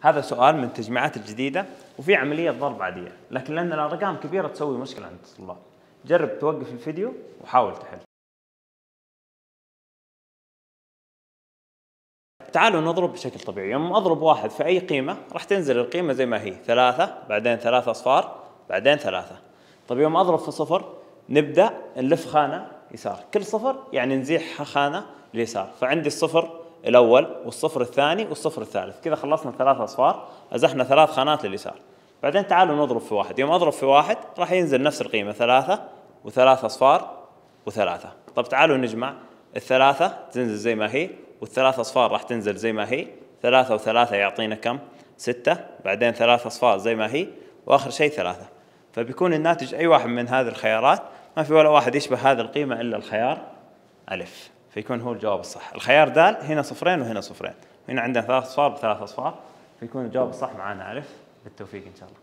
هذا سؤال من التجميعات الجديدة وفي عملية ضرب عادية لكن لأن الأرقام كبيرة تسوي مشكلة عند الطلاب جرب توقف الفيديو وحاول تحل تعالوا نضرب بشكل طبيعي يوم أضرب واحد في أي قيمة راح تنزل القيمة زي ما هي ثلاثة بعدين ثلاثة أصفار بعدين ثلاثة طيب يوم أضرب في صفر نبدأ نلف خانة يسار كل صفر يعني نزيح خانة اليسار فعندي الصفر الاول والصفر الثاني والصفر الثالث كذا خلصنا ثلاث اصفار ازحنا ثلاث خانات لليسار بعدين تعالوا نضرب في واحد يوم اضرب في واحد راح ينزل نفس القيمه ثلاثه وثلاث اصفار وثلاثه طب تعالوا نجمع الثلاثه تنزل زي ما هي والثلاث اصفار راح تنزل زي ما هي ثلاثه وثلاثه يعطينا كم سته بعدين ثلاث اصفار زي ما هي واخر شيء ثلاثه فبيكون الناتج اي واحد من هذه الخيارات ما في ولا واحد يشبه هذه القيمه الا الخيار الف فيكون هو الجواب الصح الخيار دال هنا صفرين وهنا صفرين هنا عندنا ثلاث اصفار بثلاث اصفار فيكون الجواب الصح معانا الف بالتوفيق ان شاء الله